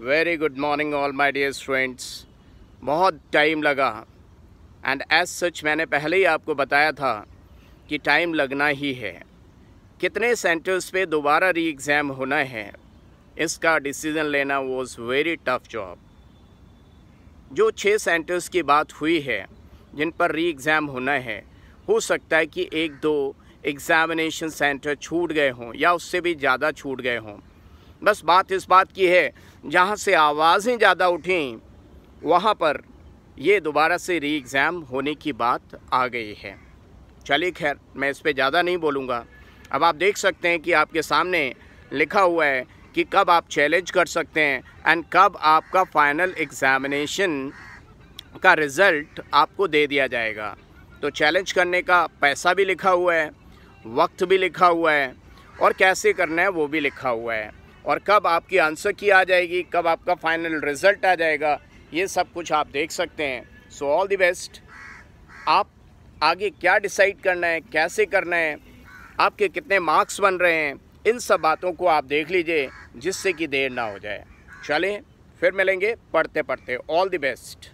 very good morning all my dear students बहुत time लगा and as such मैंने पहले ही आपको बताया था कि टाइम लगना ही है कितने सेंटर्स पे दोबारा री एग्ज़ाम होना है इसका डिसीज़न लेना वॉज वेरी टफ जॉब जो छः सेंटर्स की बात हुई है जिन पर री एग्ज़ाम होना है हो सकता है कि एक दो एग्ज़ामिनेशन सेंटर छूट गए हों या उससे भी ज़्यादा छूट गए हों बस बात इस बात की है जहाँ से आवाज़ें ज़्यादा उठें वहाँ पर ये दोबारा से री एग्ज़ाम होने की बात आ गई है चलिए खैर मैं इस पर ज़्यादा नहीं बोलूँगा अब आप देख सकते हैं कि आपके सामने लिखा हुआ है कि कब आप चैलेंज कर सकते हैं एंड कब आपका फ़ाइनल एग्ज़ामिनेशन का रिज़ल्ट आपको दे दिया जाएगा तो चैलेंज करने का पैसा भी लिखा हुआ है वक्त भी लिखा हुआ है और कैसे करना है वो भी लिखा हुआ है और कब आपकी आंसर की आ जाएगी कब आपका फाइनल रिज़ल्ट आ जाएगा ये सब कुछ आप देख सकते हैं सो ऑल द बेस्ट आप आगे क्या डिसाइड करना है कैसे करना है आपके कितने मार्क्स बन रहे हैं इन सब बातों को आप देख लीजिए जिससे कि देर ना हो जाए चलें फिर मिलेंगे पढ़ते पढ़ते ऑल द बेस्ट